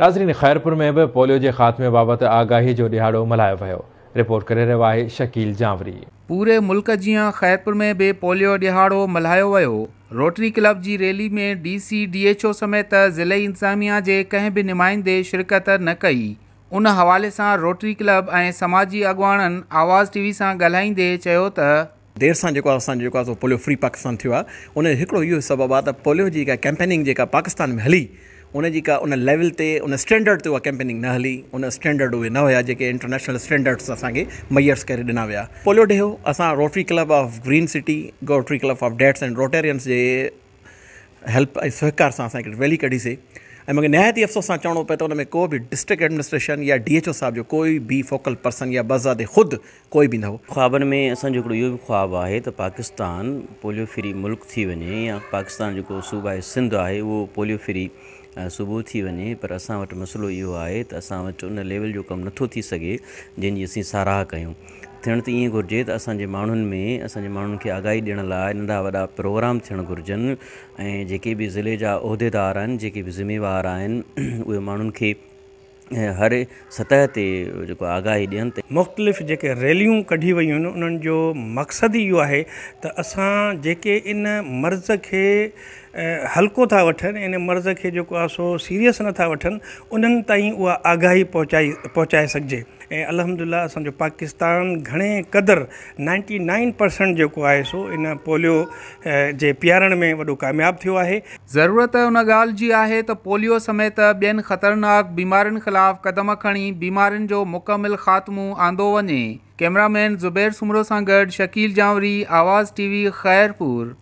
नाज़रीन ख़ैरपुर में बि पोलियो जे ख़ात्म आगाही जो ॾिहाड़ो मल्हायो वियो आहे शकील जांवरी पूरे मुल्क जीअं ख़ैरपुर में बि पोलियो ॾिहाड़ो मल्हायो वियो रोटरी क्लब जी रैली में D C D H O समेत ज़िले इंतज़ामिया जे कंहिं बि नुमाइंदे शिरकत न कई उन हवाले सां रोटरी क्लब ऐं समाजी अॻुवाणनि आवाज़ टीवी वी सां ॻाल्हाईंदे चयो त देरि सां जेको असांजो जेको आहे पोलियो फ्री पाकिस्तान थियो आहे उनजो हिकिड़ो इहो सबबु आहे त पोलियो जी कैंपेनिंग जेका पाकिस्तान में हली उनजी का उन लेवल ते उन स्टैंडर्ड ते उहा कैंपेनिंग न हली उन स्टैंडर्ड उहे न हुया जेके इंटरनेशनल स्टैंडर्ड्स असांखे मयसरु करे ॾिना विया पोलियो ॾिओ असां Rotary club of green city Rotary club of dates and Rotarians जे हेल्प ऐं सहकार सां असांखे हिकिड़ी रैली कढीसीं ऐं मूंखे निहायती अफ़सोस सां चवणो पए त उन में को बि डिस्ट्रिक्ट एडमिनिस्ट्रेशन या डी एच ओ साहिब जो कोई बि फोकल पर्सन या बज़ादे ख़ुदि कोई बि न हो ख़्वाबनि में असांजो हिकिड़ो इहो बि ख़्वाबु आहे त पाकिस्तान पोलियो फ्री मुल्क थी वञे या पाकिस्तान जेको सूबा आहे सिंध आहे उहो पोलियो फ्री सुबुह थी वञे पर असां वटि मसइलो इहो आहे त असां वटि उन लेवल जो कमु नथो थी सघे जंहिंजी असीं साराह कयूं थियण त ईअं घुरिजे त असांजे माण्हुनि में असांजे माण्हुनि खे आगाही ॾियण लाइ नंढा वॾा प्रोग्राम थियणु घुरिजनि ऐं जेके बि ज़िले जा उहिदेदार आहिनि जेके बि ज़िमेवार आहिनि उहे माण्हुनि खे हर सतह ते जेको आगाही ॾियनि त मुख़्तलिफ़ जेके रैलियूं कढी वियूं आहिनि उन्हनि जो मक़सदु इहो आहे त असां जेके इन मर्ज़ खे हल्को था वठनि इन मर्ज़ खे जेको आहे सो सीरियस नथा वठनि उन्हनि ताईं उहा आगाही पहुचाई पहुचाए सघिजे ऐं अलहमिला असांजो पाकिस्तान घणे क़दुरु नाइंटी नाइन परसेंट जेको आहे सो इन पोलियो जे पीआरण में वॾो कामयाबु थियो आहे ज़रूरत उन ॻाल्हि जी आहे त पोलियो समेत ॿियनि ख़तरनाक बीमारियुनि ख़िलाफ़ु क़दम खणी बीमारियुनि जो मुकमिल ख़ात्मो आंदो वञे कैमरामैन ज़ुबैर सुमरो सां गॾु शकील जावरी आवाज़ टी वी ख़ैरपुर